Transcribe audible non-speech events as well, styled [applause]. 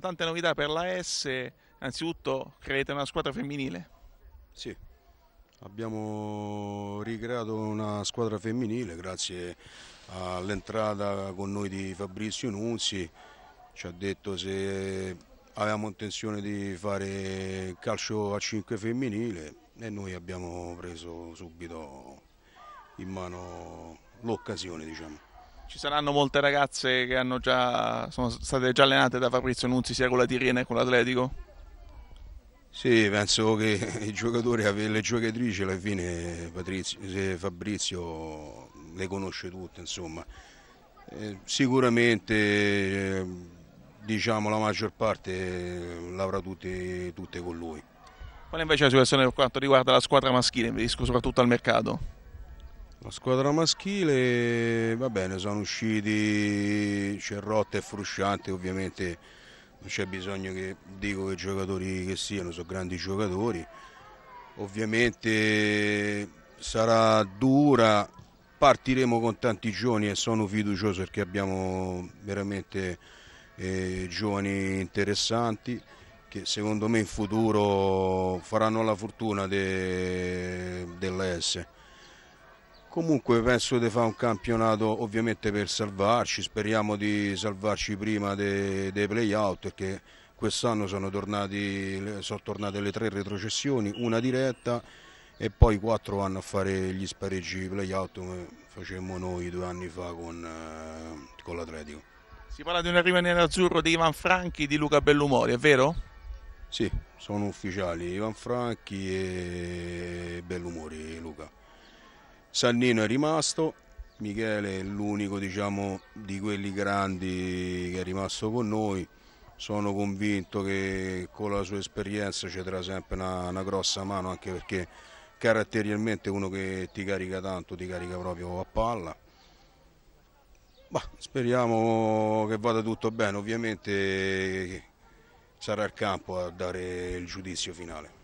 tante novità per la S, innanzitutto create una squadra femminile. Sì, abbiamo ricreato una squadra femminile grazie all'entrata con noi di Fabrizio Nunzi, ci ha detto se avevamo intenzione di fare calcio a 5 femminile e noi abbiamo preso subito in mano l'occasione diciamo. Ci saranno molte ragazze che già, sono state già allenate da Fabrizio Nunzi sia con la Tirena che con l'Atletico? Sì, penso che [laughs] i giocatori e le giocatrici alla fine Patrizio, Fabrizio le conosce tutte, insomma. Eh, sicuramente eh, diciamo la maggior parte eh, l'avrà tutte, tutte con lui. Qual è invece la situazione per quanto riguarda la squadra maschile, mi riferisco soprattutto al mercato? La squadra maschile, va bene, sono usciti Cerrotta e Frusciante, ovviamente non c'è bisogno che dico che giocatori che siano, sono grandi giocatori. Ovviamente sarà dura, partiremo con tanti giovani e sono fiducioso perché abbiamo veramente eh, giovani interessanti che secondo me in futuro faranno la fortuna de, dell'S Comunque penso di fare un campionato ovviamente per salvarci, speriamo di salvarci prima dei, dei play-out perché quest'anno sono, sono, tornate le tre retrocessioni, una diretta e poi quattro vanno a fare gli spareggi play-out come facemmo noi due anni fa con, eh, con l'Atletico. Si parla di un arrivo nell'azzurro di Ivan Franchi e di Luca Bellumori, è vero? Sì, sono ufficiali Ivan Franchi e Bellumori Sannino è rimasto, Michele è l'unico diciamo, di quelli grandi che è rimasto con noi, sono convinto che con la sua esperienza ci darà sempre una, una grossa mano anche perché caratterialmente uno che ti carica tanto, ti carica proprio a palla. Bah, speriamo che vada tutto bene, ovviamente sarà il campo a dare il giudizio finale.